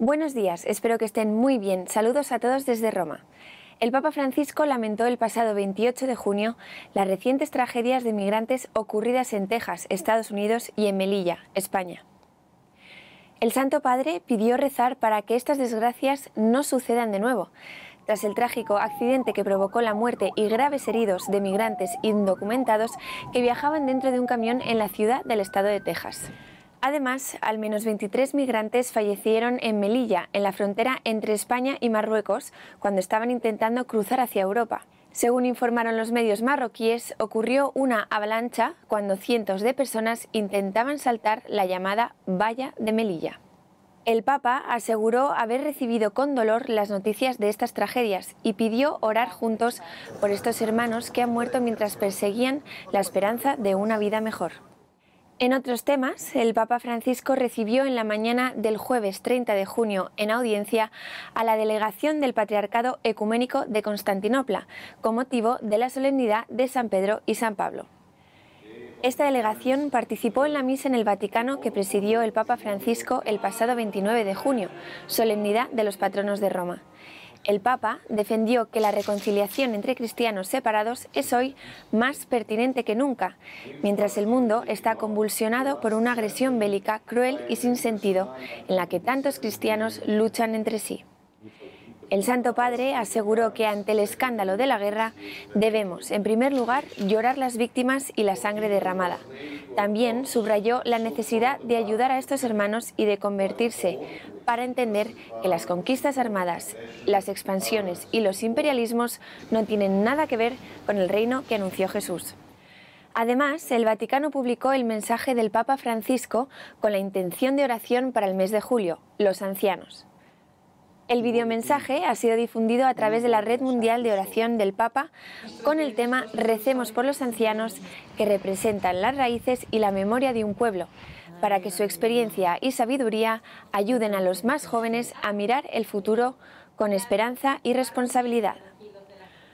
Buenos días, espero que estén muy bien. Saludos a todos desde Roma. El Papa Francisco lamentó el pasado 28 de junio las recientes tragedias de migrantes ocurridas en Texas, Estados Unidos y en Melilla, España. El Santo Padre pidió rezar para que estas desgracias no sucedan de nuevo. Tras el trágico accidente que provocó la muerte y graves heridos de migrantes indocumentados que viajaban dentro de un camión en la ciudad del estado de Texas. Además, al menos 23 migrantes fallecieron en Melilla, en la frontera entre España y Marruecos, cuando estaban intentando cruzar hacia Europa. Según informaron los medios marroquíes, ocurrió una avalancha cuando cientos de personas intentaban saltar la llamada valla de Melilla. El Papa aseguró haber recibido con dolor las noticias de estas tragedias y pidió orar juntos por estos hermanos que han muerto mientras perseguían la esperanza de una vida mejor. En otros temas, el Papa Francisco recibió en la mañana del jueves 30 de junio en audiencia a la delegación del Patriarcado Ecuménico de Constantinopla, con motivo de la solemnidad de San Pedro y San Pablo. Esta delegación participó en la misa en el Vaticano que presidió el Papa Francisco el pasado 29 de junio, solemnidad de los patronos de Roma el Papa defendió que la reconciliación entre cristianos separados es hoy más pertinente que nunca, mientras el mundo está convulsionado por una agresión bélica cruel y sin sentido, en la que tantos cristianos luchan entre sí. El Santo Padre aseguró que ante el escándalo de la guerra debemos, en primer lugar, llorar las víctimas y la sangre derramada. También subrayó la necesidad de ayudar a estos hermanos y de convertirse, para entender que las conquistas armadas, las expansiones y los imperialismos no tienen nada que ver con el reino que anunció Jesús. Además, el Vaticano publicó el mensaje del Papa Francisco con la intención de oración para el mes de julio, los ancianos. El videomensaje ha sido difundido a través de la Red Mundial de Oración del Papa con el tema Recemos por los ancianos que representan las raíces y la memoria de un pueblo, para que su experiencia y sabiduría ayuden a los más jóvenes a mirar el futuro con esperanza y responsabilidad.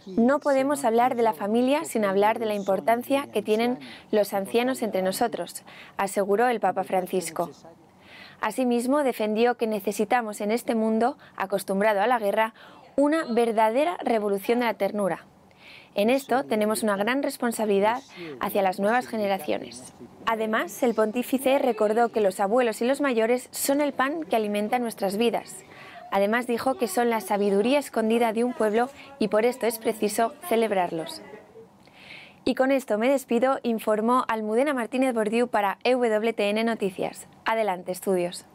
No podemos hablar de la familia sin hablar de la importancia que tienen los ancianos entre nosotros, aseguró el Papa Francisco. Asimismo, defendió que necesitamos en este mundo, acostumbrado a la guerra, una verdadera revolución de la ternura. En esto tenemos una gran responsabilidad hacia las nuevas generaciones. Además, el pontífice recordó que los abuelos y los mayores son el pan que alimenta nuestras vidas. Además dijo que son la sabiduría escondida de un pueblo y por esto es preciso celebrarlos. Y con esto me despido, informó Almudena Martínez Bordiú para EWTN Noticias. Adelante, estudios.